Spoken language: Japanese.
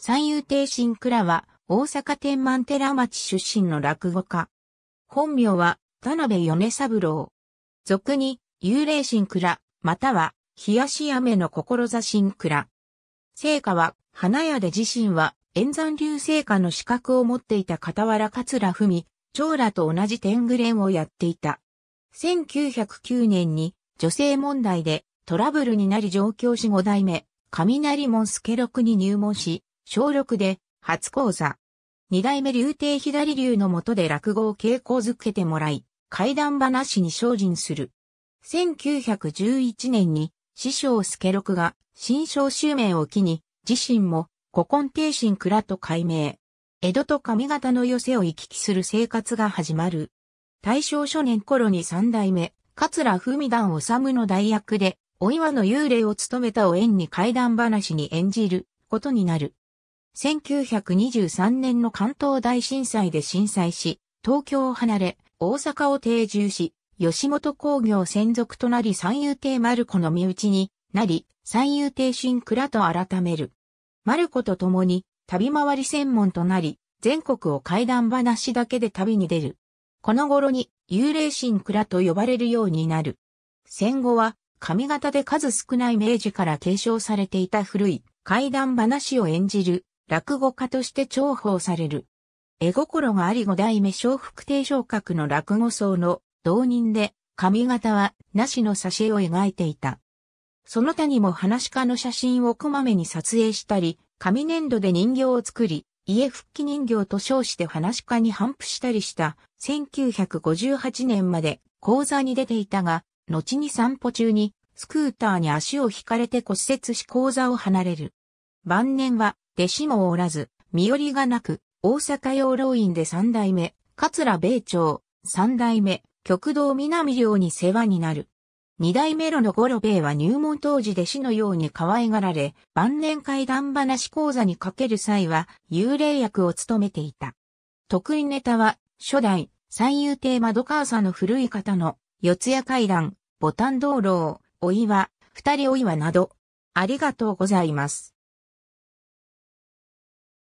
三遊亭新倉は、大阪天満寺町出身の落語家。本名は、田辺米三郎。俗に、幽霊新倉、または、冷やし雨の志新倉。聖火は、花屋で自身は、演山流聖火の資格を持っていた傍ら桂文、長らと同じ天狗連をやっていた。1909年に、女性問題で、トラブルになり上京し五代目、雷門助六に入門し、小六で初講座。二代目竜亭左流の下で落語を傾向づけてもらい、怪談話に精進する。1911年に師匠助六が新章襲名を機に、自身も古今帝神蔵と改名。江戸と上方の寄せを行き来する生活が始まる。大正初年頃に三代目、桂文段治の代役で、お岩の幽霊を務めたお縁に怪談話に演じることになる。1923年の関東大震災で震災し、東京を離れ、大阪を定住し、吉本工業専属となり三遊亭マルコの身内になり、三遊亭新倉と改める。マルコと共に旅回り専門となり、全国を怪談話だけで旅に出る。この頃に幽霊新倉と呼ばれるようになる。戦後は髪型で数少ない明治から継承されていた古い怪談話を演じる落語家として重宝される。絵心があり五代目小福亭昇格の落語層の同人で、髪型はなしの挿絵を描いていた。その他にも話家の写真をこまめに撮影したり、紙粘土で人形を作り、家復帰人形と称して話家に反布したりした、1958年まで講座に出ていたが、後に散歩中にスクーターに足を引かれて骨折し講座を離れる。晩年は弟子もおらず、身寄りがなく、大阪養老院で三代目、桂米朝、三代目、極道南寮に世話になる。二代目路の五郎兵衛は入門当時弟子のように可愛がられ、晩年会談話講座にかける際は幽霊役を務めていた。得意ネタは、初代、三遊亭窓川さんの古い方の、四谷階段、ボタン道路、お岩、二人お岩など、ありがとうございます。